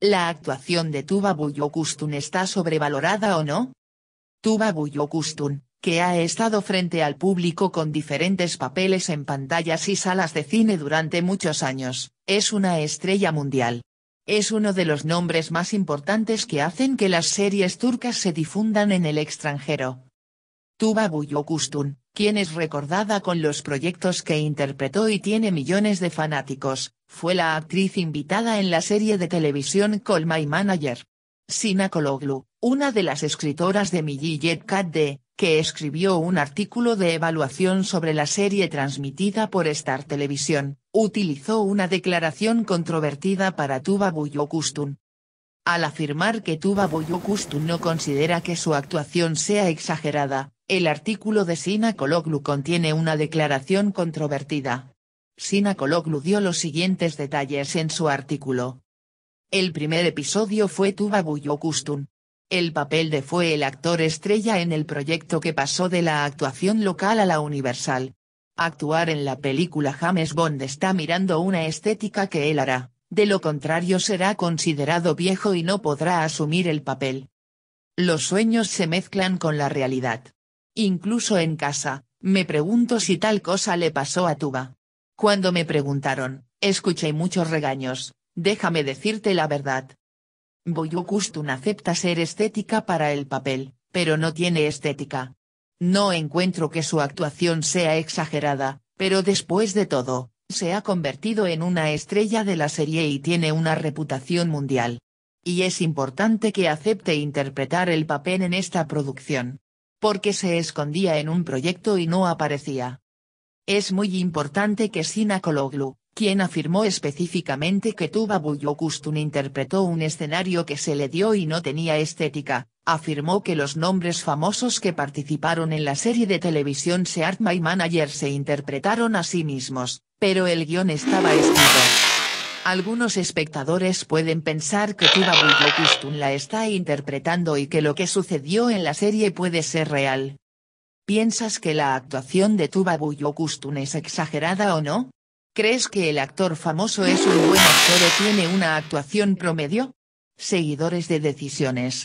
¿La actuación de Tuba Buyokustun está sobrevalorada o no? Tuba Buyokustun, que ha estado frente al público con diferentes papeles en pantallas y salas de cine durante muchos años, es una estrella mundial. Es uno de los nombres más importantes que hacen que las series turcas se difundan en el extranjero, Tuba Buyukustun, quien es recordada con los proyectos que interpretó y tiene millones de fanáticos, fue la actriz invitada en la serie de televisión Call My Manager. Sina Kologlu, una de las escritoras de Milliyet Cat D, que escribió un artículo de evaluación sobre la serie transmitida por Star Televisión, utilizó una declaración controvertida para Tuba Buyokustun. Al afirmar que Tuba Buyokustun no considera que su actuación sea exagerada, el artículo de Sina Cologlu contiene una declaración controvertida. Sina Cologlu dio los siguientes detalles en su artículo. El primer episodio fue Tuba kustun. El papel de fue el actor estrella en el proyecto que pasó de la actuación local a la universal. Actuar en la película James Bond está mirando una estética que él hará, de lo contrario será considerado viejo y no podrá asumir el papel. Los sueños se mezclan con la realidad. Incluso en casa, me pregunto si tal cosa le pasó a Tuba. Cuando me preguntaron, escuché muchos regaños, déjame decirte la verdad. Kustun acepta ser estética para el papel, pero no tiene estética. No encuentro que su actuación sea exagerada, pero después de todo, se ha convertido en una estrella de la serie y tiene una reputación mundial. Y es importante que acepte interpretar el papel en esta producción porque se escondía en un proyecto y no aparecía. Es muy importante que Sina Kologlu, quien afirmó específicamente que Tuba Kustun interpretó un escenario que se le dio y no tenía estética, afirmó que los nombres famosos que participaron en la serie de televisión Seart My Manager se interpretaron a sí mismos, pero el guión estaba escrito. Algunos espectadores pueden pensar que Tuba la está interpretando y que lo que sucedió en la serie puede ser real. ¿Piensas que la actuación de Tuba Bullokistun es exagerada o no? ¿Crees que el actor famoso es un buen actor o tiene una actuación promedio? Seguidores de decisiones.